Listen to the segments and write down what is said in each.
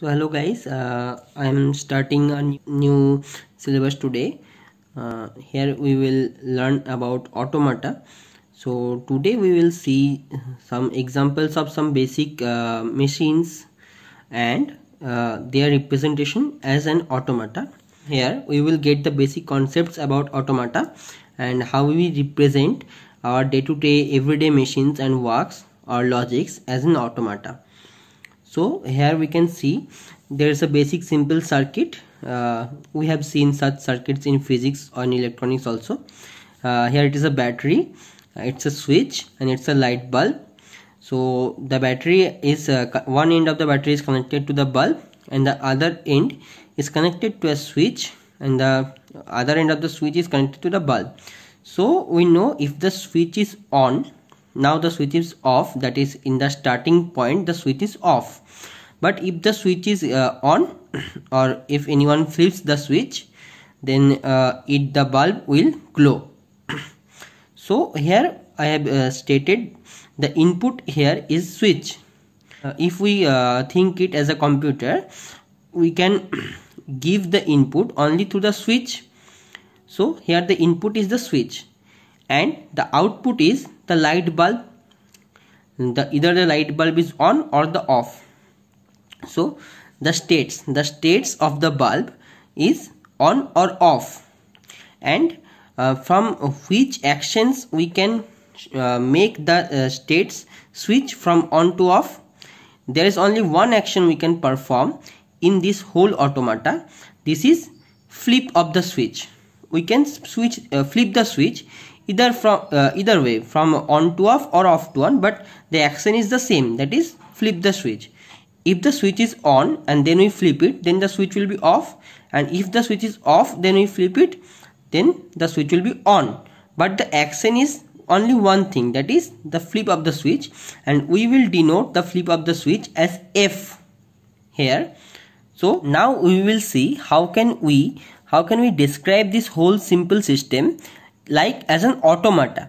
so hello guys uh, I am starting a new syllabus today uh, here we will learn about automata so today we will see some examples of some basic uh, machines and uh, their representation as an automata here we will get the basic concepts about automata and how we represent our day-to-day -day everyday machines and works or logics as an automata so here we can see there is a basic simple circuit uh, we have seen such circuits in physics or in electronics also uh, here it is a battery it's a switch and it's a light bulb so the battery is uh, one end of the battery is connected to the bulb and the other end is connected to a switch and the other end of the switch is connected to the bulb so we know if the switch is on now the switch is off that is in the starting point the switch is off but if the switch is uh, on or if anyone flips the switch then uh, it the bulb will glow so here i have uh, stated the input here is switch uh, if we uh, think it as a computer we can give the input only through the switch so here the input is the switch and the output is the light bulb the either the light bulb is on or the off so the states the states of the bulb is on or off and uh, from which actions we can uh, make the uh, states switch from on to off there is only one action we can perform in this whole automata this is flip of the switch we can switch uh, flip the switch either from uh, either way from on to off or off to on but the action is the same that is flip the switch if the switch is on and then we flip it then the switch will be off and if the switch is off then we flip it then the switch will be on but the action is only one thing that is the flip of the switch and we will denote the flip of the switch as F here so now we will see how can we how can we describe this whole simple system like as an automata.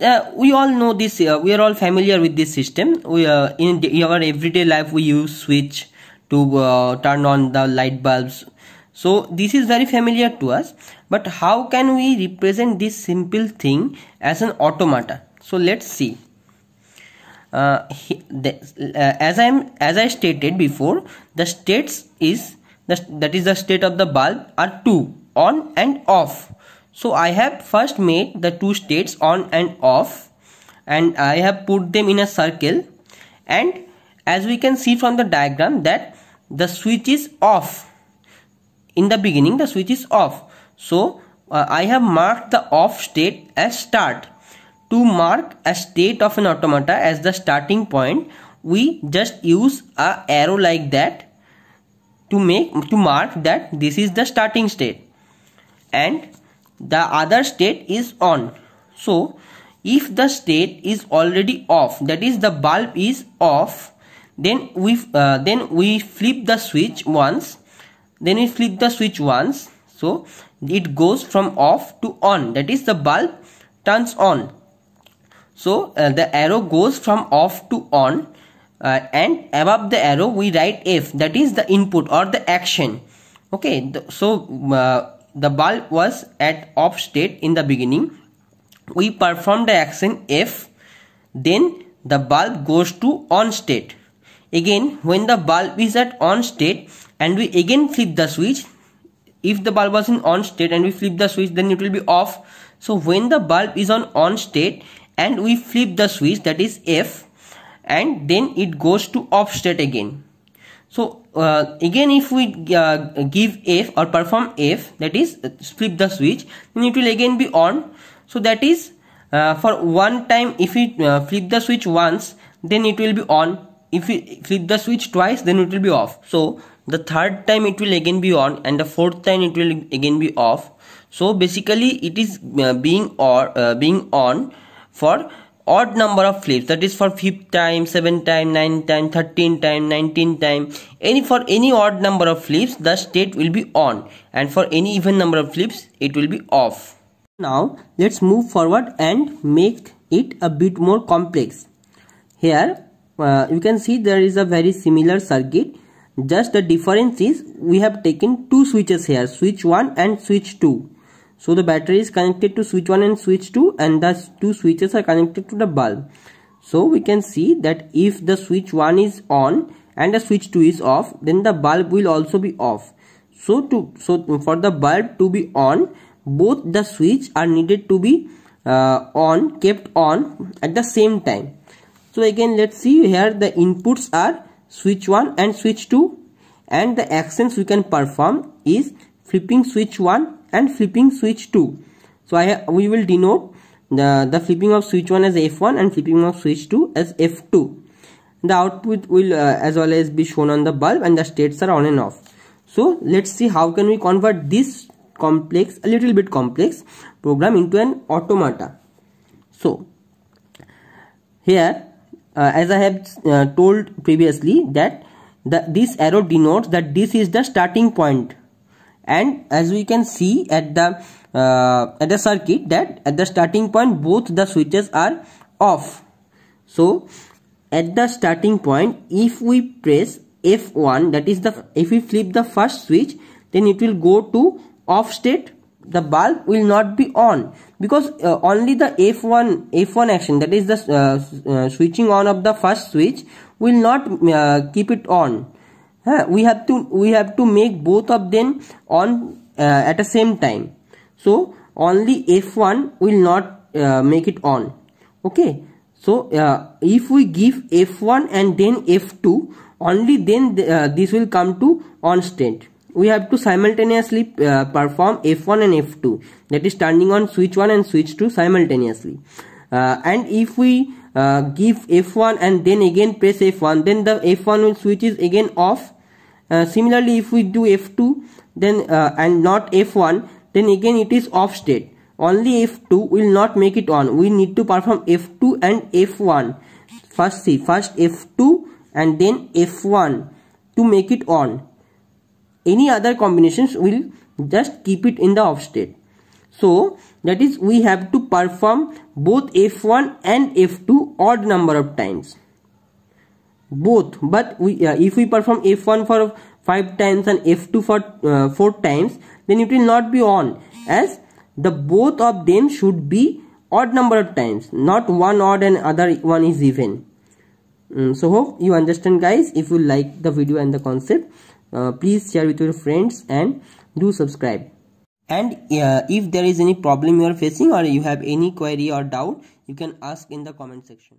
Uh, we all know this, uh, we are all familiar with this system. We, uh, in our everyday life, we use switch to uh, turn on the light bulbs. So this is very familiar to us. But how can we represent this simple thing as an automata? So let's see. Uh, uh as I'm as I stated before, the states is the, that is the state of the bulb are two on and off so I have first made the two states on and off and I have put them in a circle and as we can see from the diagram that the switch is off in the beginning the switch is off so uh, I have marked the off state as start to mark a state of an automata as the starting point we just use a arrow like that to make to mark that this is the starting state and the other state is on. So if the state is already off that is the bulb is off then we uh, then we flip the switch once then we flip the switch once so it goes from off to on that is the bulb turns on so uh, the arrow goes from off to on uh, and above the arrow we write f that is the input or the action okay so uh, the bulb was at off state in the beginning we perform the action F then the bulb goes to on state again when the bulb is at on state and we again flip the switch if the bulb was in on state and we flip the switch then it will be off so when the bulb is on on state and we flip the switch that is F and then it goes to off state again so uh, again if we uh, give F or perform F that is flip uh, the switch then it will again be on. So that is uh, for one time if we uh, flip the switch once then it will be on. If we flip the switch twice then it will be off. So the third time it will again be on and the fourth time it will again be off. So basically it is uh, being or being on for odd number of flips that is for five time seven time nine time 13 time 19 time any for any odd number of flips the state will be on and for any even number of flips it will be off now let's move forward and make it a bit more complex here uh, you can see there is a very similar circuit just the difference is we have taken two switches here switch 1 and switch 2 so the battery is connected to switch 1 and switch 2 and the two switches are connected to the bulb. So we can see that if the switch 1 is on and the switch 2 is off then the bulb will also be off. So to so for the bulb to be on both the switch are needed to be uh, on kept on at the same time. So again let's see here the inputs are switch 1 and switch 2 and the actions we can perform is flipping switch 1 and flipping switch 2. So I we will denote the, the flipping of switch 1 as F1 and flipping of switch 2 as F2. The output will uh, as always be shown on the bulb and the states are on and off. So let's see how can we convert this complex, a little bit complex program into an automata. So here uh, as I have uh, told previously that the, this arrow denotes that this is the starting point and as we can see at the uh, at the circuit that at the starting point both the switches are off so at the starting point if we press f1 that is the if we flip the first switch then it will go to off state the bulb will not be on because uh, only the f1 f1 action that is the uh, uh, switching on of the first switch will not uh, keep it on we have to we have to make both of them on uh, at the same time so only f1 will not uh, make it on okay so uh, if we give f1 and then f2 only then this will come to on state we have to simultaneously perform f1 and f2 that is turning on switch 1 and switch 2 simultaneously and if we give F1 and then again press F1 then the F1 will is again off uh, similarly if we do f2 then uh, and not f1 then again it is off state only f2 will not make it on we need to perform f2 and f1 first see first f2 and then f1 to make it on any other combinations will just keep it in the off state so that is we have to perform both f1 and f2 odd number of times both but we uh, if we perform f1 for 5 times and f2 for uh, 4 times then it will not be on as the both of them should be odd number of times not one odd and other one is even mm, so hope you understand guys if you like the video and the concept uh, please share with your friends and do subscribe and uh, if there is any problem you are facing or you have any query or doubt you can ask in the comment section